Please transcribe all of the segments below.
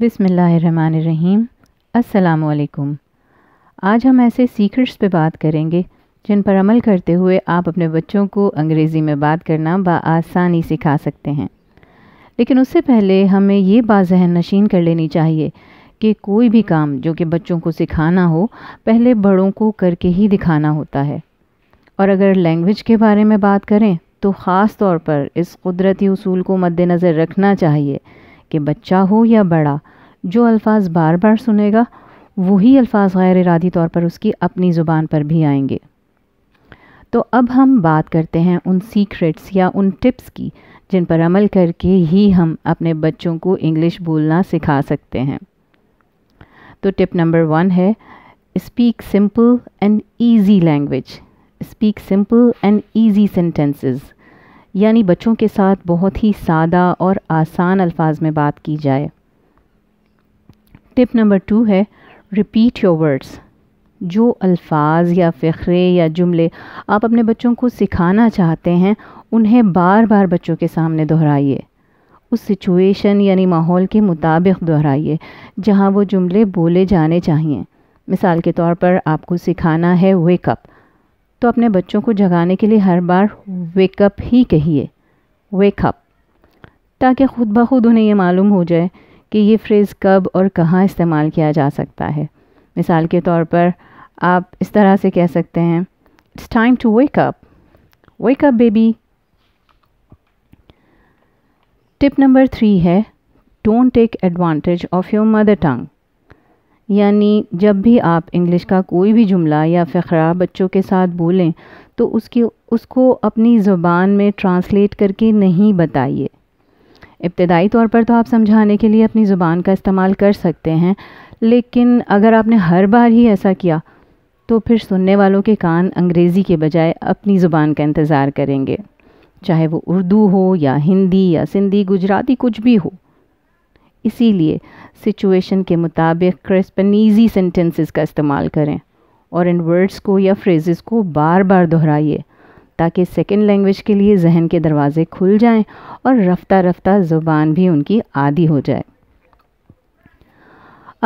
बिसमीम् अल्लाम आज हम ऐसे सीक्रेट्स पे बात करेंगे जिन पर अमल करते हुए आप अपने बच्चों को अंग्रेज़ी में बात करना बआसानी सिखा सकते हैं लेकिन उससे पहले हमें ये बात जहन नशीन कर लेनी चाहिए कि कोई भी काम जो कि बच्चों को सिखाना हो पहले बड़ों को करके ही दिखाना होता है और अगर लैंग्वेज के बारे में बात करें तो ख़ास तौर पर इस कुदरती असूल को मद्दनज़र रखना चाहिए कि बच्चा हो या बड़ा जो अल्फाज बार बार सुनेगा वही अल्फाज गैर इरादी तौर पर उसकी अपनी ज़ुबान पर भी आएंगे तो अब हम बात करते हैं उन सीक्रेट्स या उन टिप्स की जिन पर अमल करके ही हम अपने बच्चों को इंग्लिश बोलना सिखा सकते हैं तो टिप नंबर वन है speak simple and easy language speak simple and easy sentences यानी बच्चों के साथ बहुत ही सादा और आसान अल्फाज में बात की जाए टिप नंबर टू है रिपीट योर वर्ड्स जो अल्फाज या फ़रे या जुमले आप अपने बच्चों को सिखाना चाहते हैं उन्हें बार बार बच्चों के सामने दोहराइए उस सिचुएशन यानी माहौल के मुताबिक दोहराइए जहाँ वो जुमले बोले जाने चाहिए मिसाल के तौर पर आपको सिखाना है वेकअप तो अपने बच्चों को जगाने के लिए हर बार वेकअप ही कहिए वेकअप ताकि खुद ब खुद उन्हें यह मालूम हो जाए कि ये फ्रेज़ कब और कहाँ इस्तेमाल किया जा सकता है मिसाल के तौर पर आप इस तरह से कह सकते हैं it's time to wake up wake up baby tip number three है don't take advantage of your mother tongue यानी जब भी आप इंग्लिश का कोई भी जुमला या फ़रा बच्चों के साथ बोलें तो उसकी उसको अपनी ज़ुबान में ट्रांसलेट करके नहीं बताइए इब्तदाई तौर पर तो आप समझाने के लिए अपनी ज़ुबान का इस्तेमाल कर सकते हैं लेकिन अगर आपने हर बार ही ऐसा किया तो फिर सुनने वालों के कान अंग्रेज़ी के बजाय अपनी ज़ुबान का इंतज़ार करेंगे चाहे वो उर्दू हो या हिंदी या सिंधी गुजराती कुछ भी हो इसीलिए सिचुएशन के मुताबिक क्रिस्प एंड ईजी सेंटेंसेस का इस्तेमाल करें और इन वर्ड्स को या फ्रेजेस को बार बार दोहराइए ताकि सेकेंड लैंग्वेज के लिए जहन के दरवाज़े खुल जाएं और रफ्ता रफ्ता ज़ुबान भी उनकी आदि हो जाए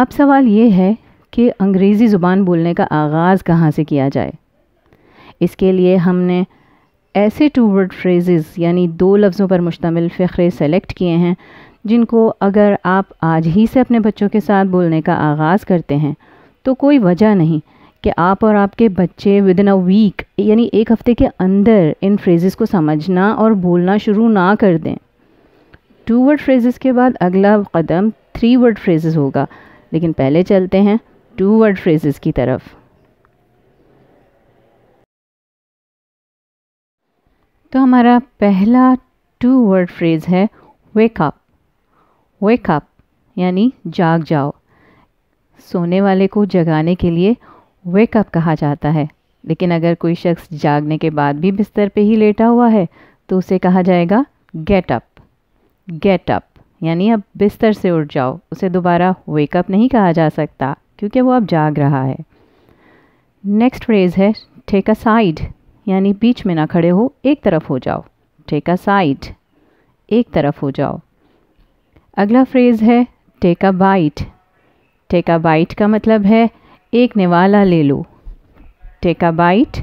अब सवाल ये है कि अंग्रेज़ी ज़ुबान बोलने का आगाज़ कहाँ से किया जाए इसके लिए हमने ऐसे टू वर्ड फ्रेजेस यानी दो लफ्ज़ों पर मुश्तमिल फ़खरे सेलेक्ट किए हैं जिनको अगर आप आज ही से अपने बच्चों के साथ बोलने का आगाज़ करते हैं तो कोई वजह नहीं कि आप और आपके बच्चे विद इन अ वीक यानी एक हफ़्ते के अंदर इन फ्रेजेस को समझना और बोलना शुरू ना कर दें टू वर्ड फ्रेजेस के बाद अगला कदम थ्री वर्ड फ्रेजेस होगा लेकिन पहले चलते हैं टू वर्ड फ्रेजेस की तरफ तो हमारा पहला टू वर्ड फ्रेज़ है वेकअप वेक अप यानी जाग जाओ सोने वाले को जगाने के लिए वेक अप कहा जाता है लेकिन अगर कोई शख्स जागने के बाद भी बिस्तर पे ही लेटा हुआ है तो उसे कहा जाएगा गेट अप गेट अप यानी अब बिस्तर से उठ जाओ उसे दोबारा वेकअप नहीं कहा जा सकता क्योंकि वो अब जाग रहा है नेक्स्ट फ्रेज है टेक अ साइड यानी बीच में ना खड़े हो एक तरफ हो जाओ टेक अ साइड एक तरफ हो जाओ अगला फ्रेज़ है take a bite take a bite का मतलब है एक निवाला ले लो टेक अ बाइट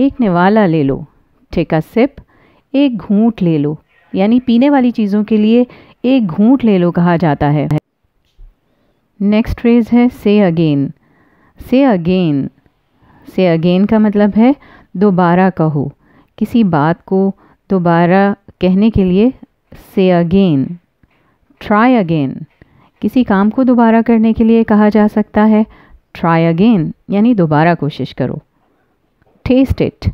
एक निवाला ले लो टेक अ सिप एक घूंट ले लो यानी पीने वाली चीज़ों के लिए एक घूंट ले लो कहा जाता है नेक्स्ट फ्रेज है से अगेन से अगेन से अगेन का मतलब है दोबारा कहो किसी बात को दोबारा कहने के लिए से अगेन ट्राई अगेन किसी काम को दोबारा करने के लिए कहा जा सकता है ट्राई अगेन यानी दोबारा कोशिश करो टेस्ट इट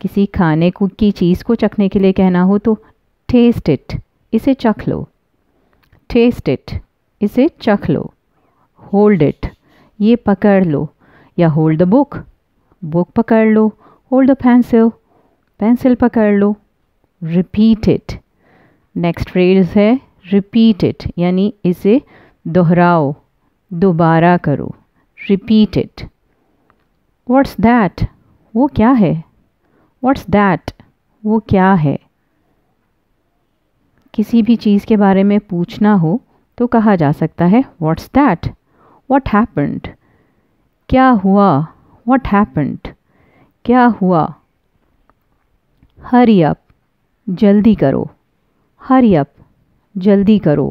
किसी खाने को की चीज़ को चखने के लिए कहना हो तो टेस्ट इट इसे चख लो टेस्ट इट इसे चख लो होल्ड इट ये पकड़ लो या होल्ड द बुक बुक पकड़ लो होल्ड द पेंसिल पेंसिल पकड़ लो रिपीट इट नेक्स्ट फ्रेज है रिपीट इट यानी इसे दोहराओ दोबारा करो रिपीट इट व्हाट्स दैट वो क्या है व्हाट्स दैट वो क्या है किसी भी चीज़ के बारे में पूछना हो तो कहा जा सकता है व्हाट्स दैट व्हाट हैपन्ड क्या हुआ व्हाट हैपन्ड क्या हुआ हरी अप जल्दी करो हरी अप जल्दी करो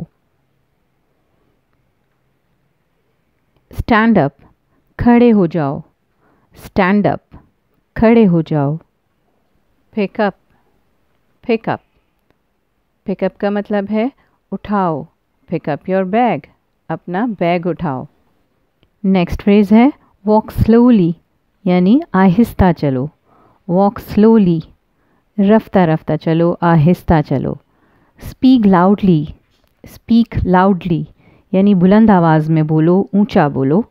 स्टैंड अप खड़े हो जाओ स्टैंड अप खड़े हो जाओ पिकअप पिकअप पिकअप का मतलब है उठाओ पिकअप योर बैग अपना बैग उठाओ नेक्स्ट फ्रेज है वॉक स्लोली यानी आहिस्ता चलो वॉक स्लोली रफ्ता रफ्ता चलो आहिस्ता चलो स्पीक लाउडली स्पीक लाउडली यानी बुलंद आवाज़ में बोलो ऊंचा बोलो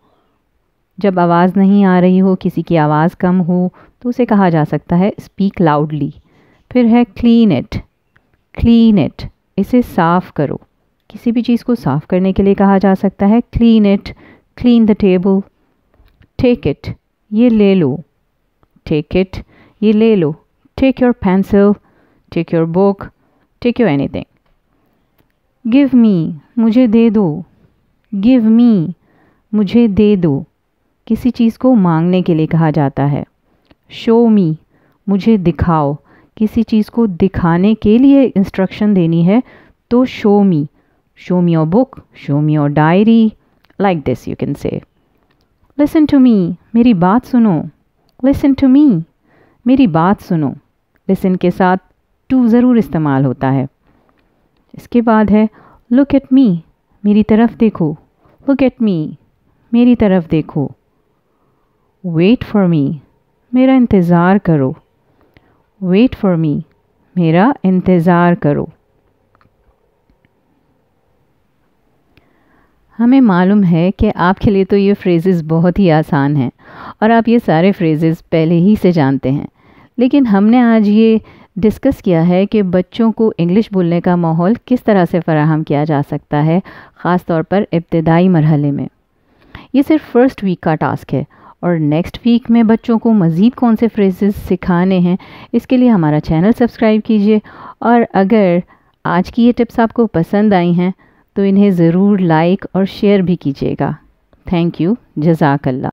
जब आवाज़ नहीं आ रही हो किसी की आवाज़ कम हो तो उसे कहा जा सकता है स्पीक लाउडली फिर है क्लीन इट क्लीन इट इसे साफ़ करो किसी भी चीज़ को साफ़ करने के लिए कहा जा सकता है clean it clean the table take it ये ले लो टेक इट ये ले लो take your pencil take your book take you anything give me मुझे दे दो गिव मी मुझे दे दो किसी चीज़ को मांगने के लिए कहा जाता है शो मी मुझे दिखाओ किसी चीज़ को दिखाने के लिए इंस्ट्रक्शन देनी है तो show me show me your book show me your diary like this you can say listen to me मेरी बात सुनो लिसन टू मी मेरी बात सुनो लिसन के साथ टू ज़रूर इस्तेमाल होता है इसके बाद है लुक एट मी मेरी तरफ देखो लुक एट मी मेरी तरफ देखो वेट फॉर मी मेरा इंतज़ार करो वेट फॉर मी मेरा इंतज़ार करो हमें मालूम है कि आपके लिए तो ये फ्रेजेस बहुत ही आसान हैं और आप ये सारे फ्रेजेस पहले ही से जानते हैं लेकिन हमने आज ये डिस्कस किया है कि बच्चों को इंग्लिश बोलने का माहौल किस तरह से फराहम किया जा सकता है ख़ास तौर पर इब्तदाई मरहले में ये सिर्फ फ़र्स्ट वीक का टास्क है और नेक्स्ट वीक में बच्चों को मज़ीद कौन से फ्रेजेस सिखाने हैं इसके लिए हमारा चैनल सब्सक्राइब कीजिए और अगर आज की ये टिप्स आपको पसंद आई हैं तो इन्हें ज़रूर लाइक और शेयर भी कीजिएगा थैंक यू जजाकल्ला